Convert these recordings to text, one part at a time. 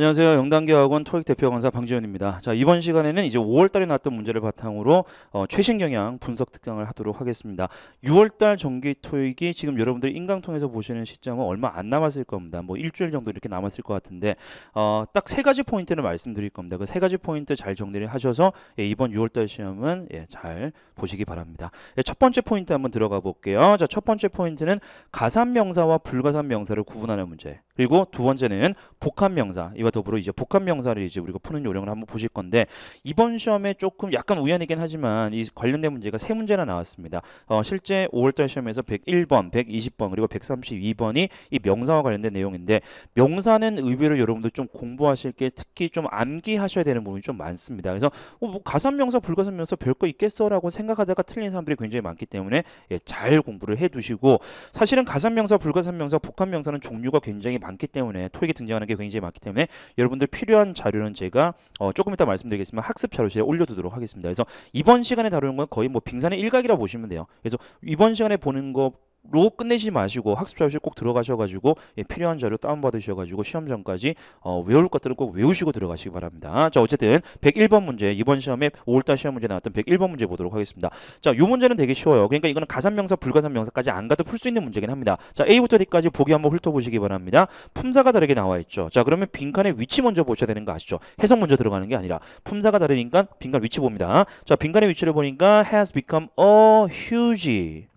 안녕하세요. 영단계 학원 토익 대표 강사 방지현입니다. 자, 이번 시간에는 이제 5월 달에 나왔던 문제를 바탕으로 어, 최신 경향 분석 특강을 하도록 하겠습니다. 6월 달 정기 토익이 지금 여러분들 인강통해서 보시는 시점은 얼마 안 남았을 겁니다. 뭐 일주일 정도 이렇게 남았을 것 같은데 어, 딱세 가지 포인트를 말씀드릴 겁니다. 그 세 가지 포인트 잘 정리를 하셔서 예, 이번 6월 달 시험은 예, 잘 보시기 바랍니다. 예, 첫 번째 포인트 한번 들어가 볼게요. 자, 첫 번째 포인트는 가산 명사와 불가산 명사를 구분하는 문제. 그리고 두 번째는 복합 명사. 이와 더불어 이제 복합 명사를 이제 우리가 푸는 요령을 한번 보실 건데 이번 시험에 조금 약간 우연이긴 하지만 이 관련된 문제가 세 문제나 나왔습니다. 어, 실제 5월달 시험에서 101번, 120번 그리고 132번이 이 명사와 관련된 내용인데 명사는 의외로 여러분들 좀 공부하실 게 특히 좀 암기하셔야 되는 부분이 좀 많습니다. 그래서 어, 뭐 가산명사, 불가산명사 별거 있겠어라고 생각하다가 틀린 사람들이 굉장히 많기 때문에 예, 잘 공부를 해두시고 사실은 가산명사, 불가산명사, 복합명사는 종류가 굉장히 많기 때문에 토익에 등장하는 게 굉장히 많기 때문에 여러분들 필요한 자료는 제가 어, 조금 이따 말씀드리겠지만 학습 자료실에 올려두도록 하겠습니다. 그래서 이번 시간에 다루는 건 거의 뭐 빙산의 일각이라 보시면 돼요. 그래서 이번 시간에 보는 것로 끝내지 마시고 학습 자료실 꼭 들어가셔가지고 예, 필요한 자료 다운받으셔가지고 시험 전까지 어, 외울 것들은 꼭 외우시고 들어가시기 바랍니다. 자 어쨌든 101번 문제 이번 시험에 5월달 시험 문제 나왔던 101번 문제 보도록 하겠습니다. 자이 문제는 되게 쉬워요. 그러니까 이거는 가산명사 불가산명사까지 안 가도 풀 수 있는 문제긴 합니다. 자 A부터 D까지 보기 한번 훑어보시기 바랍니다. 품사가 다르게 나와 있죠. 자 그러면 빈칸의 위치 먼저 보셔야 되는 거 아시죠? 해석 먼저 들어가는 게 아니라 품사가 다르니까 빈칸 위치 봅니다. 자 빈칸의 위치를 보니까 has become a huge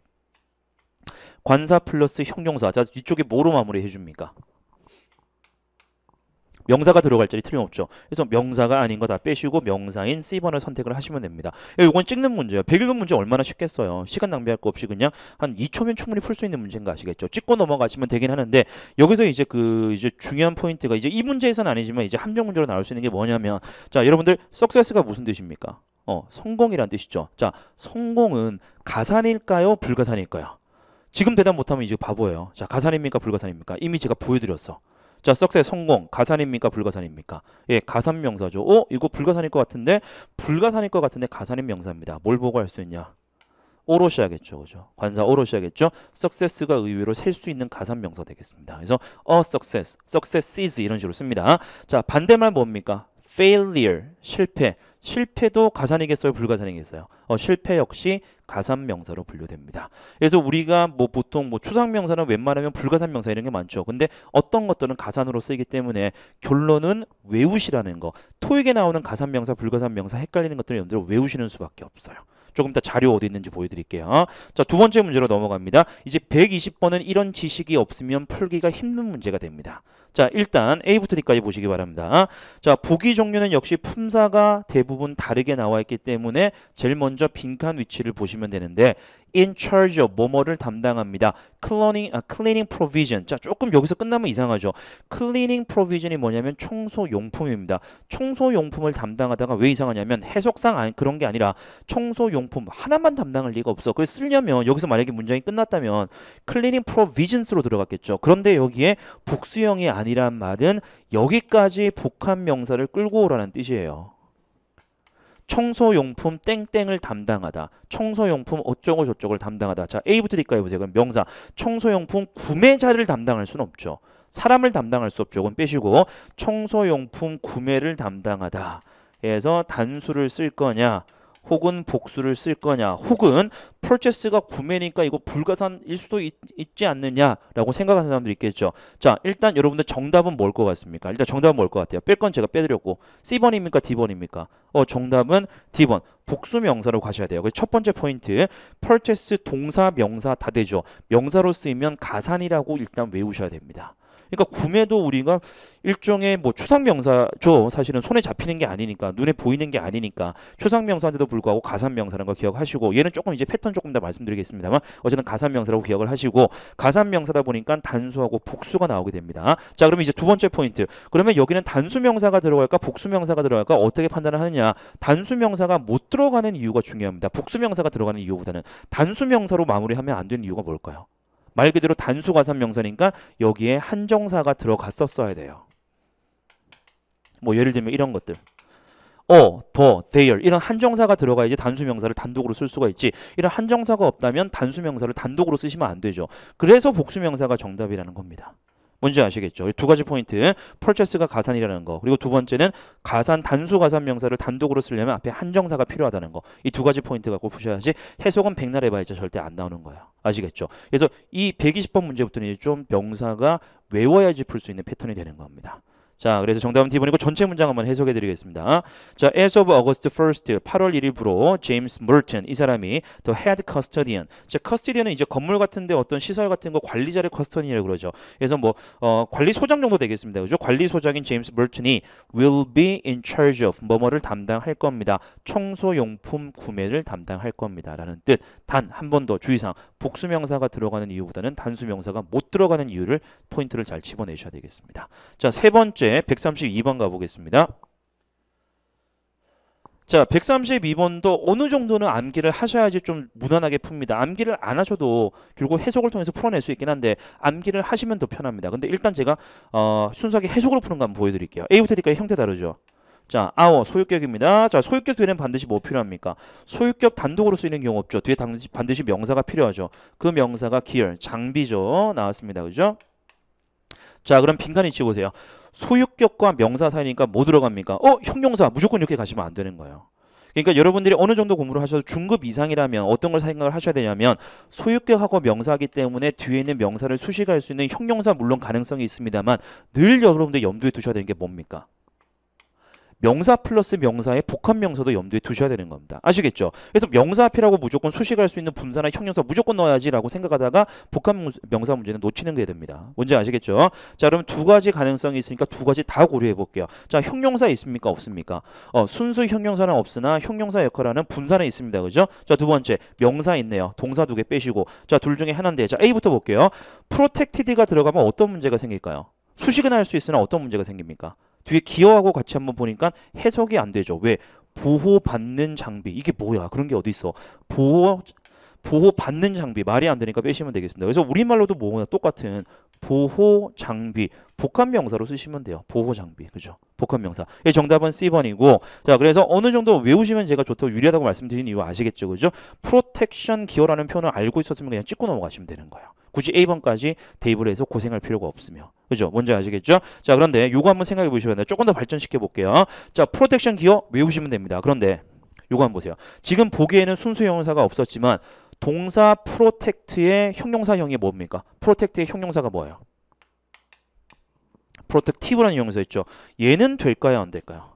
관사 플러스 형용사. 자, 이쪽에 뭐로 마무리해 줍니까? 명사가 들어갈 자리 틀림없죠. 그래서 명사가 아닌 거 다 빼시고 명사인 C번을 선택을 하시면 됩니다. 이건 예, 찍는 문제예요. 1일분 문제 얼마나 쉽겠어요. 시간 낭비할 거 없이 그냥 한 2초면 충분히 풀 수 있는 문제인 거 아시겠죠. 찍고 넘어가시면 되긴 하는데 여기서 이제 그 이제 중요한 포인트가 이제 이 문제에서는 아니지만 이제 함정 문제로 나올 수 있는 게 뭐냐면 자 여러분들 석세스가 무슨 뜻입니까? 어 성공이란 뜻이죠. 자 성공은 가산일까요? 불가산일까요? 지금 대답 못하면 이제 바보예요. 자, 가산입니까? 불가산입니까? 이미 제가 보여드렸어. 자, 석세 성공. 가산입니까? 불가산입니까? 예, 가산 명사죠. 어? 이거 불가산일 것 같은데? 불가산일 것 같은데 가산인 명사입니다. 뭘 보고 할 수 있냐? 오롯이 하겠죠. 그죠? 관사 오롯이 하겠죠? 석세스가 의외로 셀 수 있는 가산 명사 되겠습니다. 그래서 어 success, successes 이런 식으로 씁니다. 자, 반대말 뭡니까? failure, 실패. 실패도 가산이겠어요? 불가산이겠어요? 어, 실패 역시 가산명사로 분류됩니다. 그래서 우리가 뭐 보통 뭐 추상명사는 웬만하면 불가산명사 이런 게 많죠. 근데 어떤 것들은 가산으로 쓰이기 때문에 결론은 외우시라는 거. 토익에 나오는 가산명사, 불가산명사 헷갈리는 것들은 여러분들 외우시는 수밖에 없어요. 조금 이따 자료 어디 있는지 보여드릴게요. 자, 두 번째 문제로 넘어갑니다. 이제 120번은 이런 지식이 없으면 풀기가 힘든 문제가 됩니다. 자, 일단 A부터 D까지 보시기 바랍니다. 자, 보기 종류는 역시 품사가 대부분 다르게 나와 있기 때문에 제일 먼저 빈칸 위치를 보시면 되는데 in charge of 뭐뭐를 담당합니다. cleaning, 아, cleaning provision. 자, 조금 여기서 끝나면 이상하죠. cleaning provision이 뭐냐면 청소용품입니다. 청소용품을 담당하다가 왜 이상하냐면 해석상 안, 아, 그런 게 아니라 청소용품 하나만 담당할 리가 없어. 그걸 쓰려면 여기서 만약에 문장이 끝났다면 cleaning provisions로 들어갔겠죠. 그런데 여기에 복수형이 아니란 말은 여기까지 복합 명사를 끌고 오라는 뜻이에요. 청소용품 땡땡을 담당하다. 청소용품 어쩌고 저쩌고를 담당하다. 자, A부터 D까지 보세요. 그럼 명사 청소용품 구매자를 담당할 수는 없죠. 사람을 담당할 수 없죠. 그건 빼시고 청소용품 구매를 담당하다. 그래서 단수를 쓸 거냐 혹은 복수를 쓸 거냐 혹은 purchase가 구매니까 이거 불가산일 수도 있, 지 않느냐라고 생각하는 사람들 있겠죠. 자 일단 여러분들 정답은 뭘 것 같습니까? 일단 정답은 뭘 것 같아요? 뺄 건 제가 빼드렸고 C번입니까 D번입니까? 어 정답은 D번 복수명사로 가셔야 돼요. 첫 번째 포인트 purchase 동사 명사 다 되죠. 명사로 쓰이면 가산이라고 일단 외우셔야 됩니다. 그러니까 구매도 우리가 일종의 뭐 추상명사죠. 음. 사실은 손에 잡히는 게 아니니까 눈에 보이는 게 아니니까 추상명사인데도 불구하고 가산명사라는 걸 기억하시고 얘는 조금 이제 패턴 조금 더 말씀드리겠습니다만 어쨌든 가산명사라고 기억을 하시고 가산명사다 보니까 단수하고 복수가 나오게 됩니다. 자 그러면 이제 두 번째 포인트 그러면 여기는 단수명사가 들어갈까 복수명사가 들어갈까 어떻게 판단을 하느냐 단수명사가 못 들어가는 이유가 중요합니다. 복수명사가 들어가는 이유보다는 단수명사로 마무리하면 안 되는 이유가 뭘까요? 말 그대로 단수 과산 명사니까 여기에 한정사가 들어갔었어야 돼요. 뭐 예를 들면 이런 것들. 어, 더, 대열 이런 한정사가 들어가야지 단수명사를 단독으로 쓸 수가 있지 이런 한정사가 없다면 단수명사를 단독으로 쓰시면 안 되죠 그래서 복수명사가 정답이라는 겁니다 뭔지 아시겠죠? 두 가지 포인트. purchase가 가산이라는 거. 그리고 두 번째는 가산 단수 가산 명사를 단독으로 쓰려면 앞에 한정사가 필요하다는 거. 이 두 가지 포인트 갖고 보셔야지 해석은 백날 해봐야지 절대 안 나오는 거예요. 아시겠죠? 그래서 이 120번 문제부터는 이제 좀 명사가 외워야지 풀 수 있는 패턴이 되는 겁니다. 자, 그래서 정답은 D번이고 전체 문장 한번 해석해 드리겠습니다. 자, as of August 1st, 8월 1일부로 제임스 멀튼 이 사람이 더 헤드 커스터디언. 자, 커스터디언은 이제 건물 같은 데 어떤 시설 같은 거 관리자를 커스터디언이라고 그러죠. 그래서 뭐 어, 관리 소장 정도 되겠습니다. 그죠? 관리 소장인 제임스 멀튼이 will be in charge of 뭐뭐를 담당할 겁니다. 청소 용품 구매를 담당할 겁니다라는 뜻. 단 한 번 더 주의사항. 복수명사가 들어가는 이유보다는 단수명사가 못 들어가는 이유를 포인트를 잘 집어내셔야 되겠습니다. 자, 세 번째 132번 가보겠습니다. 자 132번도 어느 정도는 암기를 하셔야지 좀 무난하게 풉니다 암기를 안 하셔도 결국 해석을 통해서 풀어낼 수 있긴 한데 암기를 하시면 더 편합니다 근데 일단 제가 어, 순수하게 해석으로 푸는 거 한번 보여드릴게요 A부터 D까지 형태 다르죠 자 아워 소유격입니다 자 소유격 뒤에는 반드시 뭐 필요합니까 소유격 단독으로 쓰이는 경우 없죠 뒤에 반드시, 반드시 명사가 필요하죠 그 명사가 기열 장비죠 나왔습니다 그죠 자 그럼 빈칸이 치보세요 소유격과 명사 사이니까 뭐 들어갑니까? 어, 형용사 무조건 이렇게 가시면 안 되는 거예요. 그러니까 여러분들이 어느 정도 공부를 하셔도 중급 이상이라면 어떤 걸 생각을 하셔야 되냐면 소유격하고 명사기 때문에 뒤에 있는 명사를 수식할 수 있는 형용사 물론 가능성이 있습니다만 늘 여러분들 염두에 두셔야 되는 게 뭡니까? 명사 플러스 명사의 복합 명사도 염두에 두셔야 되는 겁니다. 아시겠죠? 그래서 명사 앞이라고 무조건 수식할 수 있는 분사나 형용사 무조건 넣어야지라고 생각하다가 복합 명사 문제는 놓치는 게 됩니다. 뭔지 아시겠죠? 자, 그럼 두 가지 가능성이 있으니까 두 가지 다 고려해 볼게요. 자, 형용사 있습니까? 없습니까? 어, 순수 형용사는 없으나 형용사 역할하는 분사는 있습니다. 그죠? 자, 두 번째 명사 있네요. 동사 두 개 빼시고 자, 둘 중에 하나인데 자, A부터 볼게요. 프로텍티 e 가 들어가면 어떤 문제가 생길까요? 수식은 할 수 있으나 어떤 문제가 생깁니까? 뒤에 기어하고 같이 한번 보니까 해석이 안 되죠. 왜? 보호받는 장비. 이게 뭐야? 그런 게 어디 있어? 보호 보호받는 장비 말이 안 되니까 빼시면 되겠습니다. 그래서 우리말로도 뭐냐 똑같은 보호 장비 복합 명사로 쓰시면 돼요. 보호 장비. 그죠? 복합 명사. 예, 정답은 C번이고. 자, 그래서 어느 정도 외우시면 제가 좋다고 유리하다고 말씀드린 이유 아시겠죠? 그죠? 프로텍션 기어라는 표현을 알고 있었으면 그냥 찍고 넘어가시면 되는 거예요. 굳이 A번까지 대입을 해서 고생할 필요가 없으며 그죠? 뭔지 아시겠죠? 자 그런데 요거 한번 생각해 보시면 돼요. 조금 더 발전시켜 볼게요. 자 프로텍션 기어 외우시면 됩니다. 그런데 요거 한번 보세요. 지금 보기에는 순수 형용사가 없었지만 동사 프로텍트의 형용사형이 뭡니까? 프로텍트의 형용사가 뭐예요? 프로텍티브라는 형용사 있죠. 얘는 될까요? 안 될까요?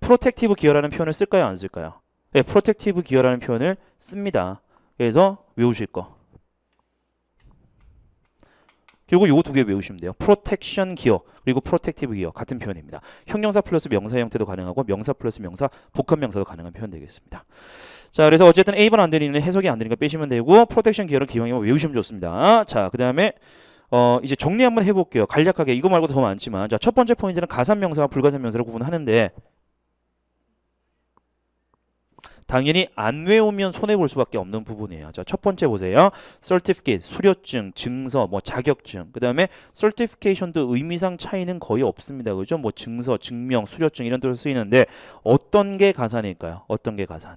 프로텍티브 기어라는 표현을 쓸까요? 안 쓸까요? 네, 프로텍티브 기어라는 표현을 씁니다. 그래서 외우실 거. 그리고 요거 두개 외우시면 돼요. 프로텍션 기어 그리고 프로텍티브 기어 같은 표현입니다. 형용사 플러스 명사 형태도 가능하고 명사 플러스 명사 복합 명사도 가능한 표현 되겠습니다. 자 그래서 어쨌든 A번 안 되는 해석이 안 되니까 빼시면 되고 프로텍션 기어는 기왕이면 외우시면 좋습니다. 자그 다음에 어 이제 정리 한번 해볼게요. 간략하게 이거 말고 더 많지만 자첫 번째 포인트는 가산명사와 불가산명사를 구분하는데 당연히 안 외우면 손해 볼 수밖에 없는 부분이에요. 자, 첫 번째 보세요. certificate 수료증, 증서, 뭐 자격증. 그다음에 certification도 의미상 차이는 거의 없습니다. 그죠? 뭐 증서, 증명, 수료증 이런 데로 쓰이는데 어떤 게 가산일까요? 어떤 게 가산?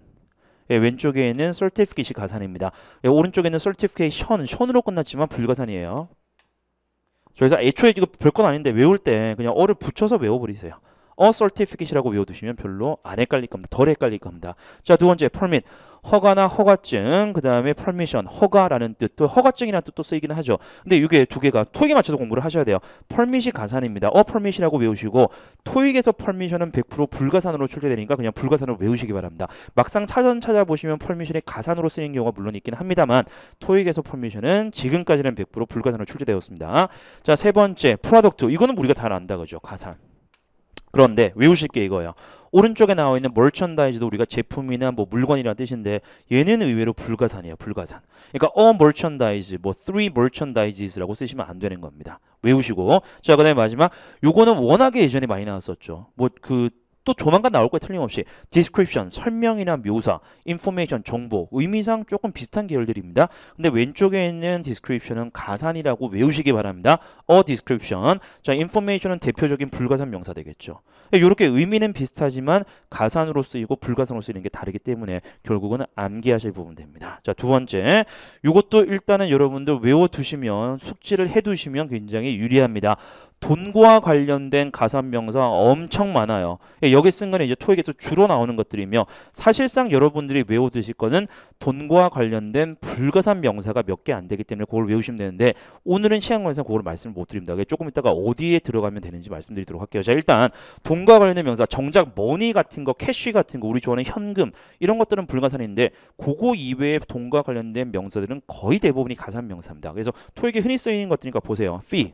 예, 왼쪽에 있는 certificate이 가산입니다. 예, 오른쪽에 있는 certification, 션으로 끝났지만 불가산이에요. 그래서 애초에 이거 별 건 아닌데 외울 때 그냥 어를 붙여서 외워버리세요. 어 certificate이라고 외워두시면 별로 안 헷갈릴 겁니다. 덜 헷갈릴 겁니다. 자 두 번째 permit 허가나 허가증 그 다음에 permission 허가라는 뜻도 허가증이라는 뜻도 쓰이기는 하죠. 근데 이게 두 개가 토익에 맞춰서 공부를 하셔야 돼요. permit이 가산입니다. 어 permit이라고 외우시고 토익에서 permission은 100% 불가산으로 출제되니까 그냥 불가산으로 외우시기 바랍니다. 막상 찾아 찾아보시면 permission이 가산으로 쓰이는 경우가 물론 있긴 합니다만 토익에서 permission은 지금까지는 100% 불가산으로 출제되었습니다. 자 세 번째 프로덕트 이거는 우리가 잘 안다 그죠 가산 그런데 외우실 게 이거예요. 오른쪽에 나와 있는 멀천다이즈도 우리가 제품이나 뭐 물건이라는 뜻인데 얘는 의외로 불가산이에요. 불가산. 그러니까 all merchandise, 뭐 three merchandises라고 쓰시면 안 되는 겁니다. 외우시고 자 그다음에 마지막 요거는 워낙에 예전에 많이 나왔었죠. 뭐그 또 조만간 나올 거예요 틀림없이 디스크립션, 설명이나 묘사, 인포메이션, 정보, 의미상 조금 비슷한 계열들입니다. 근데 왼쪽에 있는 디스크립션은 가산이라고 외우시기 바랍니다. 어 디스크립션. 자, 인포메이션은 대표적인 불가산 명사 되겠죠. 이렇게 의미는 비슷하지만 가산으로 쓰이고 불가산으로 쓰이는 게 다르기 때문에 결국은 암기하실 부분 됩니다. 자, 두 번째. 이것도 일단은 여러분들 외워 두시면 숙지를 해 두시면 굉장히 유리합니다. 돈과 관련된 가산명사 엄청 많아요. 예, 여기 쓴 거는 이제 토익에서 주로 나오는 것들이며 사실상 여러분들이 외워두실 거는 돈과 관련된 불가산 명사가 몇 개 안 되기 때문에 그걸 외우시면 되는데 오늘은 시간관서 그걸 말씀을 못 드립니다. 조금 이따가 어디에 들어가면 되는지 말씀드리도록 할게요. 자 일단 돈과 관련된 명사 정작 머니 같은 거캐쉬 같은 거 우리 좋아하는 현금 이런 것들은 불가산인데 그거 이외에 돈과 관련된 명사들은 거의 대부분이 가산 명사입니다. 그래서 토익에 흔히 쓰이는 것들이니까 보세요. f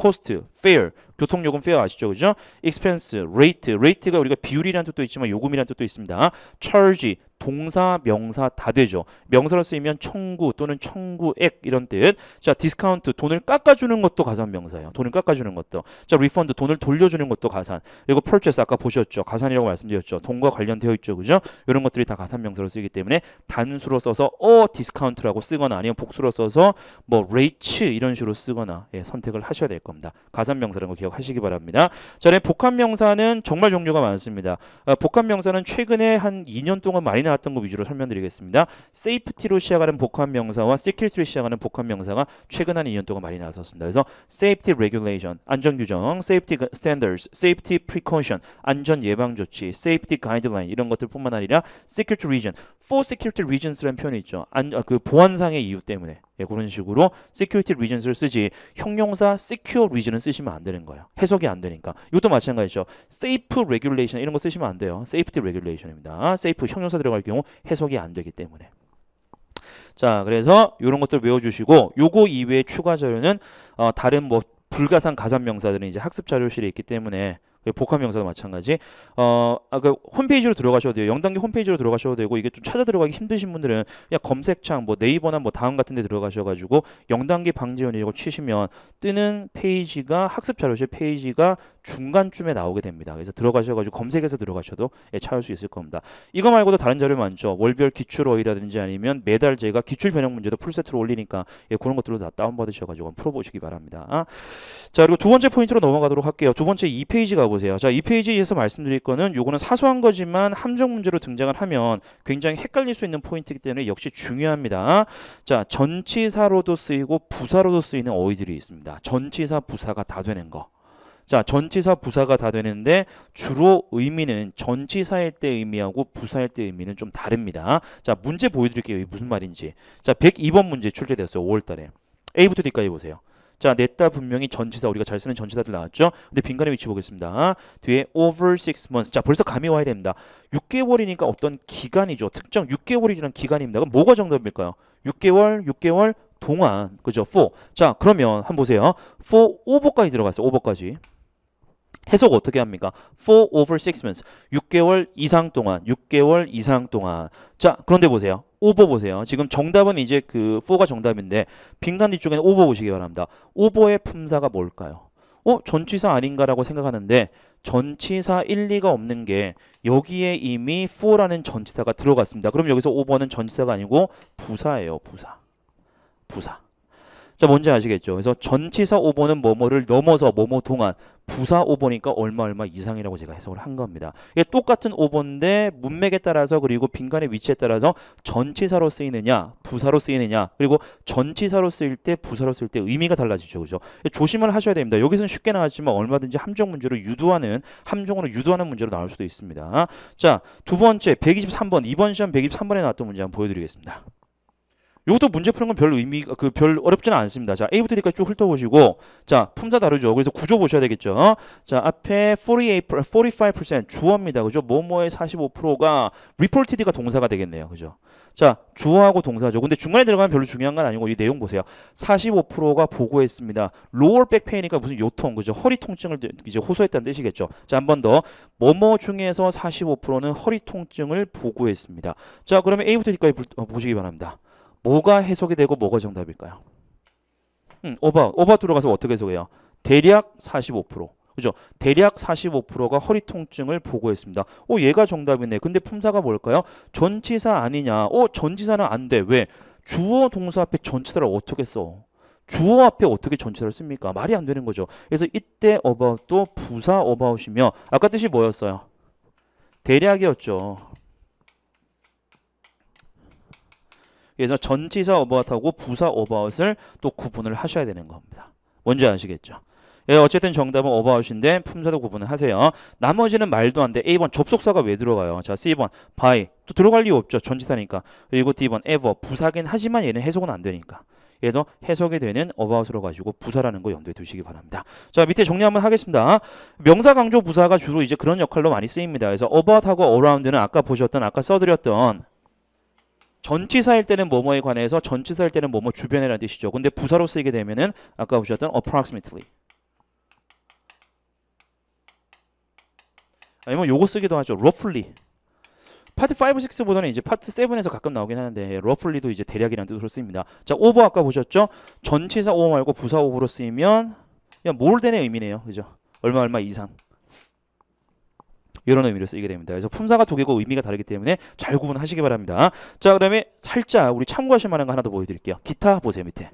코스트, fare, 교통요금 fare 아시죠? 그죠? expense, rate, rate가 우리가 비율이라는 뜻도 있지만 요금이라는 뜻도 있습니다. charge, 동사, 명사 다 되죠. 명사로 쓰이면 청구 또는 청구액 이런 뜻. 자, 디스카운트 돈을 깎아주는 것도 가산 명사예요. 돈을 깎아주는 것도. 자, 리펀드 돈을 돌려주는 것도 가산. 그리고 p u r 아까 보셨죠. 가산이라고 말씀드렸죠. 돈과 관련되어 있죠. 그죠? 이런 것들이 다 가산 명사로 쓰이기 때문에 단수로 써서 어 디스카운트라고 쓰거나 아니면 복수로 써서 뭐 레이츠 이런 식으로 쓰거나 예, 선택을 하셔야 될 겁니다. 가산 명사라는 거 기억하시기 바랍니다. 자, 네, 복합 명사는 정말 종류가 많습니다. 아, 복합 명사는 최근에 한 2년 동안 많이 나 나왔던 거 위주로 설명드리겠습니다. safety로 시작하는 복합 명사와 security로 시작하는 복합 명사가 최근 한 2년 동안 많이 나왔었습니다. 그래서 safety regulation 안전 규정, safety standards, safety precaution 안전 예방 조치, safety guideline 이런 것들뿐만 아니라 security region, for security reasons라는 표현이 있죠. 안, 그 보안상의 이유 때문에 예, 그런 식으로 security regions를 쓰지 형용사 secure region은 쓰시면 안 되는 거예요. 해석이 안 되니까. 이것도 마찬가지죠. safe regulation 이런 거 쓰시면 안 돼요. safety regulation입니다. safe 형용사 들어갈 경우 해석이 안 되기 때문에. 자, 그래서 이런 것들 외워주시고 요거 이외에 추가 자료는 어, 다른 뭐 불가상 가산명사들은 이제 학습 자료실에 있기 때문에 예, 복합명사도 마찬가지. 어, 아까 그 홈페이지로 들어가셔도 돼요. 영단계 홈페이지로 들어가셔도 되고 이게 좀 찾아 들어가기 힘드신 분들은 그냥 검색창 뭐 네이버나 뭐 다음 같은 데 들어가셔가지고 영단계 방지원이라고 치시면 뜨는 페이지가 학습 자료실 페이지가 중간쯤에 나오게 됩니다. 그래서 들어가셔가지고 검색해서 들어가셔도 예, 찾을 수 있을 겁니다. 이거 말고도 다른 자료 많죠. 월별 기출어휘라든지 아니면 매달 제가 기출 변형 문제도 풀세트로 올리니까 예, 그런 것들로 다 다운받으셔가지고 풀어보시기 바랍니다. 아. 자 그리고 두 번째 포인트로 넘어가도록 할게요. 두 번째 2페이지 가보세요. 자 2페이지에서 말씀드릴 거는 요거는 사소한 거지만 함정 문제로 등장을 하면 굉장히 헷갈릴 수 있는 포인트이기 때문에 역시 중요합니다. 자 전치사로도 쓰이고 부사로도 쓰이는 어휘들이 있습니다. 전치사 부사가 다 되는 거. 자, 전치사 부사가 다 되는데 주로 의미는 전치사일 때 의미하고 부사일 때 의미는 좀 다릅니다. 자, 문제 보여드릴게요. 무슨 말인지. 자, 102번 문제 출제되었어요. 5월 달에. A부터 D까지 보세요. 자, 냈다 네 분명히 전치사 우리가 잘 쓰는 전치사들 나왔죠. 근데 빈칸의 위치 보겠습니다. 뒤에 over six months. 자, 벌써 감이 와야 됩니다. 6개월이니까 어떤 기간이죠. 특정 6개월이지는 기간입니다. 그럼 뭐가 정답일까요? 6개월, 6개월 동안. 그죠? for. 자, 그러면 한번 보세요. for over까지 들어갔어요. over까지. 해석 어떻게 합니까? for over six months. 6개월 이상 동안, 6개월 이상 동안. 자, 그런데 보세요. over 보세요. 지금 정답은 이제 그 for가 정답인데 빈칸 뒤쪽에는 over 보시기 바랍니다. over의 품사가 뭘까요? 어? 전치사 아닌가라고 생각하는데 전치사 1, 2가 없는 게 여기에 이미 for라는 전치사가 들어갔습니다. 그럼 여기서 over는 전치사가 아니고 부사예요. 부사. 부사. 자, 뭔지 아시겠죠? 그래서 전치사 5번은 뭐뭐를 넘어서 뭐뭐 동안 부사 5번이니까 얼마 얼마 이상이라고 제가 해석을 한 겁니다. 이게 똑같은 5번인데 문맥에 따라서 그리고 빈간의 위치에 따라서 전치사로 쓰이느냐 부사로 쓰이느냐 그리고 전치사로 쓰일 때 부사로 쓰일 때 의미가 달라지죠. 그죠? 조심을 하셔야 됩니다. 여기서는 쉽게 나왔지만 얼마든지 함정 문제로 유도하는 함정으로 유도하는 문제로 나올 수도 있습니다. 자, 두 번째 123번 이번 시험 123번에 나왔던 문제 한번 보여드리겠습니다. 요것도 문제 푸는 건 별로 의미 가그 별 어렵지는 않습니다. 자, A부터 D까지 쭉 훑어보시고 자, 품사 다르죠. 그래서 구조 보셔야 되겠죠. 자, 앞에 48, 45% 주어입니다. 그죠? 뭐뭐의 45%가 reported가 동사가 되겠네요. 그죠? 자, 주어하고 동사죠. 근데 중간에 들어가면 별로 중요한 건 아니고 이 내용 보세요. 45%가 보고했습니다. 로월 백페이니까 무슨 요통, 그죠? 허리 통증을 이제 호소했다는 뜻이겠죠. 자, 한 번 더. 뭐뭐 중에서 45%는 허리 통증을 보고했습니다. 자, 그러면 A부터 D까지 어, 보시기 바랍니다. 뭐가 해석이 되고 뭐가 정답일까요? 음, 오버 오버 들어가서 어떻게 해석해요? 대략 45%. 그죠? 대략 45%가 허리 통증을 보고했습니다. 어, 얘가 정답이네. 근데 품사가 뭘까요? 전치사 아니냐? 어, 전치사는 안 돼. 왜? 주어 동사 앞에 전치사를 어떻게 써? 주어 앞에 어떻게 전치사를 씁니까? 말이 안 되는 거죠. 그래서 이때 a b o 도 부사 a b o 이며 아까 뜻이 뭐였어요? 대략이었죠. 그래서 전치사 오버아웃하고 부사 오버아웃을 또 구분을 하셔야 되는 겁니다. 뭔지 아시겠죠? 예, 어쨌든 정답은 오버아웃인데 품사도 구분을 하세요. 나머지는 말도 안 돼. A번 접속사가 왜 들어가요? 자, C번 by 또 들어갈 이유 없죠. 전치사니까. 그리고 D번 ever 부사긴 하지만 얘는 해석은 안 되니까. 그래서 해석이 되는 어바웃으로 가지고 부사라는 거 염두에 두시기 바랍니다. 자 밑에 정리 한번 하겠습니다. 명사 강조 부사가 주로 이제 그런 역할로 많이 쓰입니다. 그래서 어바웃하고 어라운드는 아까 보셨던 아까 써드렸던 전치사일 때는 뭐뭐에 관해서 전치사일 때는 뭐뭐 주변에라는 뜻이죠. 근데 부사로 쓰이게 되면은 아까 보셨던 approximately 아니면 요거 쓰기도 하죠. roughly 파트 5, 6보다는 이제 파트 7에서 가끔 나오긴 하는데 예, roughly도 이제 대략이라는 뜻으로 쓰입니다. 자, over 아까 보셨죠? 전치사 over 말고 부사 over로 쓰이면 그냥 more than의 의미네요. 그죠? 얼마 얼마 이상 이런 의미로 쓰이게 됩니다. 그래서 품사가 두 개고 의미가 다르기 때문에 잘 구분하시기 바랍니다. 자, 그다음에 살짝 우리 참고하실 만한 거 하나 더 보여드릴게요. 기타 보세요 밑에.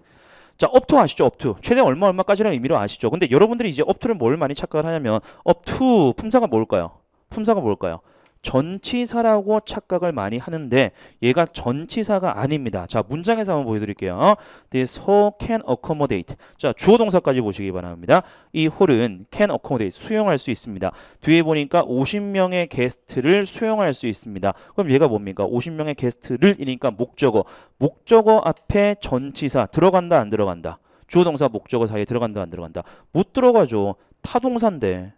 자, 업투 아시죠? 업투. 최대 얼마 얼마까지라는 의미로 아시죠? 근데 여러분들이 이제 업투를 뭘 많이 착각을 하냐면 업투 품사가 뭘까요? 품사가 뭘까요? 전치사라고 착각을 많이 하는데 얘가 전치사가 아닙니다. 자 문장에서 한번 보여드릴게요. This hall can accommodate. 자 주어 동사까지 보시기 바랍니다. 이 홀은 can accommodate 수용할 수 있습니다. 뒤에 보니까 50명의 게스트를 수용할 수 있습니다. 그럼 얘가 뭡니까? 50명의 게스트를 이니까 목적어. 목적어 앞에 전치사 들어간다 안 들어간다. 주어 동사 목적어 사이에 들어간다 안 들어간다. 못 들어가죠. 타동사인데.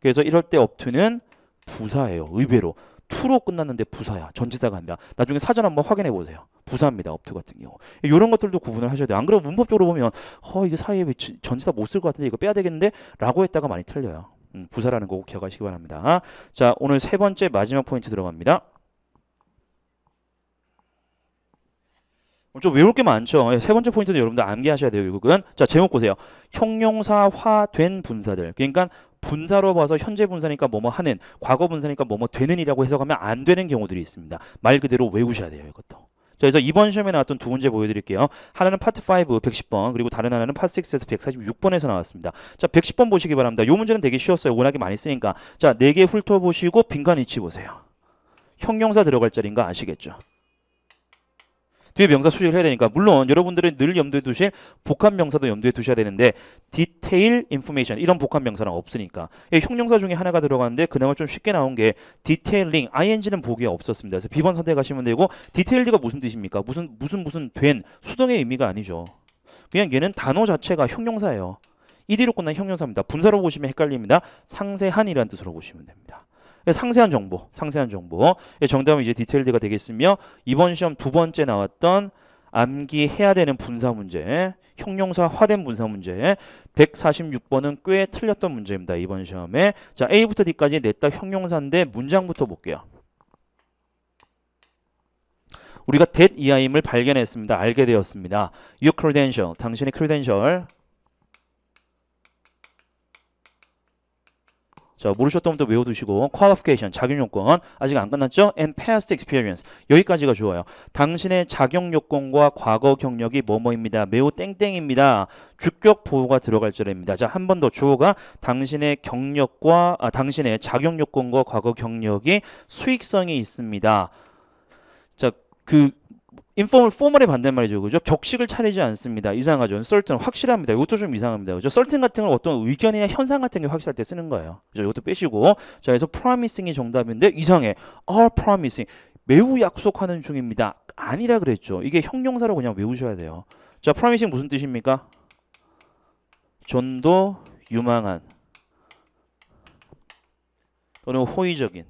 그래서 이럴 때 업투는 부사예요. 의외로 투로 끝났는데 부사야. 전치사가 아니라 나중에 사전 한번 확인해 보세요. 부사입니다. 업투 같은 경우. 이런 것들도 구분을 하셔야 돼요. 안 그러면 문법적으로 보면 어이거 사이에 전치사 못 쓸 것 같은데 이거 빼야 되겠는데 라고 했다가 많이 틀려요. 음, 부사라는 거 꼭 기억하시기 바랍니다. 자 오늘 세 번째 마지막 포인트 들어갑니다. 좀 외울 게 많죠. 예, 세 번째 포인트는 여러분들 암기하셔야 돼요. 결국은 자 제목 보세요. 형용사화된 분사들. 그러니까 분사로 봐서 현재 분사니까 뭐뭐 하는 과거 분사니까 뭐뭐 되는이라고 해석하면 안 되는 경우들이 있습니다. 말 그대로 외우셔야 돼요. 이것도. 자, 그래서 이번 시험에 나왔던 두 문제 보여드릴게요. 하나는 파트 5 110번 그리고 다른 하나는 파트 6에서 146번에서 나왔습니다. 자 110번 보시기 바랍니다. 이 문제는 되게 쉬웠어요. 워낙에 많이 쓰니까 자 4개 훑어보시고 빈칸 위치 보세요. 형용사 들어갈 자리인 가 아시겠죠? 뒤에 명사 수식을 해야 되니까 물론 여러분들은 늘 염두에 두실 복합 명사도 염두에 두셔야 되는데 디테일 인포메이션 이런 복합 명사는 없으니까 형용사 중에 하나가 들어가는데 그나마 좀 쉽게 나온 게 디테일링 ing는 보기에 없었습니다. 그래서 비번 선택하시면 되고 디테일드가 무슨 뜻입니까? 무슨 무슨 무슨 된 수동의 의미가 아니죠. 그냥 얘는 단어 자체가 형용사예요. 이디로 끝난 형용사입니다. 분사로 보시면 헷갈립니다. 상세한이라는 뜻으로 보시면 됩니다. 예, 상세한 정보, 상세한 정보. 예, 정답은 이제 디테일드가 되겠으며 이번 시험 두 번째 나왔던 암기해야 되는 분사 문제, 형용사 화된 분사 문제 146번은 꽤 틀렸던 문제입니다. 이번 시험에 자 A부터 D까지 냈다 형용사인데 문장부터 볼게요. 우리가 t h 이하임을 발견했습니다. 알게 되었습니다. Your credential, 당신의 credential 자, 모르셨던 분들 외워두시고 qualification, 자격요건 아직 안 끝났죠? and past experience 여기까지가 좋아요. 당신의 자격요건과 과거 경력이 뭐뭐입니다. 매우 땡땡입니다. 주격 보호가 들어갈 절입니다. 자, 한 번 더 주어가 당신의 경력과 아, 당신의 자격요건과 과거 경력이 수익성이 있습니다. 자, 그 인포멀 포멀의 반대말이죠. 그죠? 격식을 차리지 않습니다. 이상하죠. 썰튼 확실합니다. 이것도 좀 이상합니다. 그죠? 썰튼 같은 건 어떤 의견이나 현상 같은 게 확실할 때 쓰는 거예요. 그죠? 이것도 빼시고 자, 그래서 promising이 정답인데 이상해. are promising. 매우 약속하는 중입니다. 아니라 그랬죠. 이게 형용사로 그냥 외우셔야 돼요. 자, promising 무슨 뜻입니까? 존도 유망한 또는 호의적인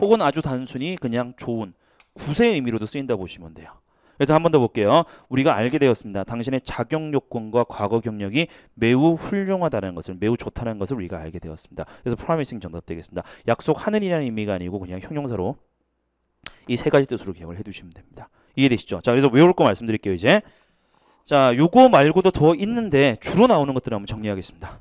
혹은 아주 단순히 그냥 좋은 구세의 의미로도 쓰인다 보시면 돼요. 그래서 한 번 더 볼게요. 우리가 알게 되었습니다. 당신의 자격 요건과 과거 경력이 매우 훌륭하다는 것을 매우 좋다는 것을 우리가 알게 되었습니다. 그래서 promising 정답 되겠습니다. 약속하는이라는 의미가 아니고 그냥 형용사로 이 세 가지 뜻으로 기억을 해 두시면 됩니다. 이해되시죠? 자, 그래서 외울 거 말씀드릴게요, 이제. 자, 요거 말고도 더 있는데 주로 나오는 것들을 한번 정리하겠습니다.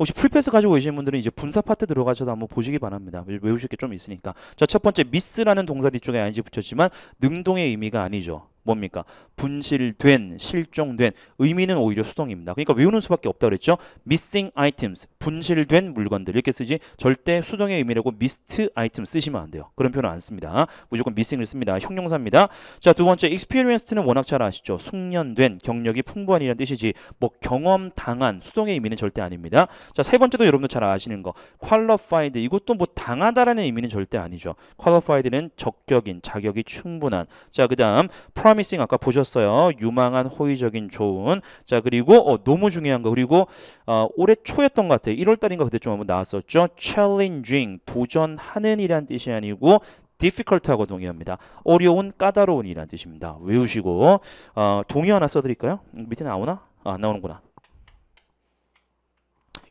혹시 풀패스 가지고 계신 분들은 이제 분사 파트 들어가셔서 한번 보시기 바랍니다. 외우실 게 좀 있으니까. 자, 첫 번째 미스라는 동사 뒤쪽에 ing 붙였지만 능동의 의미가 아니죠. 뭡니까? 분실된, 실종된 의미는 오히려 수동입니다. 그러니까 외우는 수밖에 없다 그랬죠. missing items 분실된 물건들 이렇게 쓰지 절대 수동의 의미라고 미스트 아이템 쓰시면 안 돼요. 그런 표현 은안 씁니다. 무조건 미싱을 씁니다. 형용사입니다. 자, 두 번째 experienced는 워낙 잘 아시죠. 숙련된, 경력이 풍부한이라는 뜻이지 뭐 경험 당한 수동의 의미는 절대 아닙니다. 자, 세 번째도 여러분들잘 아시는 거 qualified 이것도 뭐 당하다라는 의미는 절대 아니죠. qualified는 적격인, 자격이 충분한. 자, 그다음 promising 아까 보셨어요. 유망한, 호의적인, 좋은. 자, 그리고 어, 너무 중요한 거 그리고 어, 올해 초였던 것 같아요. 때 1월달인가 그때좀 한번 나왔었죠. challenging 도전하는 이란 뜻이 아니고 difficult하고 동의합니다. 어려운 까다로운 이란 뜻입니다. 외우시고 어, 동의 하나 써드릴까요? 음, 밑에 나오나? 아, 나오는구나.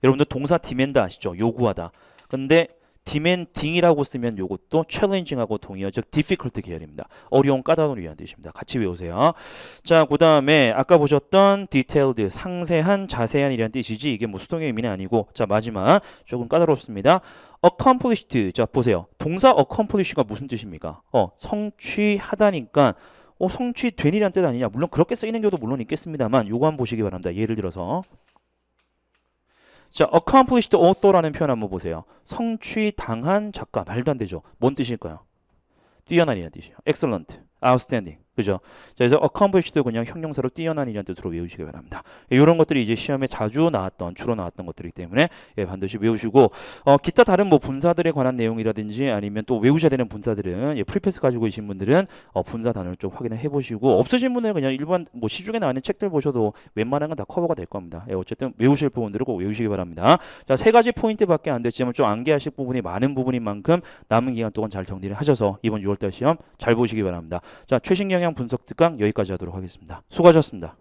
여러분들 동사 디맨다 아시죠? 요구하다. 근데 디멘딩이라고 쓰면 요것도 챌린징하고 동의어 즉 디피컬트 계열입니다. 어려운 까다로운 이란 뜻입니다. 같이 외우세요. 자, 그다음에 아까 보셨던 디테일드 상세한 자세한 이란 뜻이지 이게 뭐 수동의 의미는 아니고 자, 마지막 조금 까다롭습니다. accomplished. 자, 보세요. 동사 accomplish가 무슨 뜻입니까? 어, 성취하다니까 어, 성취된이란 뜻 아니냐. 물론 그렇게 쓰이는 경우도 물론 있겠습니다만 요거 한번 보시기 바랍니다. 예를 들어서 자, accomplished author라는 표현 한번 보세요. 성취당한 작가. 말도 안 되죠. 뭔 뜻일까요? 뛰어난이라는 뜻이에요. excellent, outstanding. 그죠? 그래서 accomplished 그냥 형용사로 뛰어난 이란 뜻으로 외우시기 바랍니다. 이런 것들이 이제 시험에 자주 나왔던 주로 나왔던 것들이기 때문에 예, 반드시 외우시고 어, 기타 다른 뭐 분사들에 관한 내용이라든지 아니면 또 외우셔야 되는 분사들은 예, 프리패스 가지고 계신 분들은 어, 분사 단어를 좀 확인을 해보시고 없으신 분은 들 그냥 일반 뭐 시중에 나와 있는 책들 보셔도 웬만한 건 다 커버가 될 겁니다. 예, 어쨌든 외우실 부분들을 꼭 외우시기 바랍니다. 자, 세 가지 포인트밖에 안 됐지만 좀 암기하실 부분이 많은 부분인 만큼 남은 기간 동안 잘 정리를 하셔서 이번 6월달 시험 잘 보시기 바랍니다. 자, 최신 경향 성향 분석 특강 여기까지 하도록 하겠습니다. 수고하셨습니다.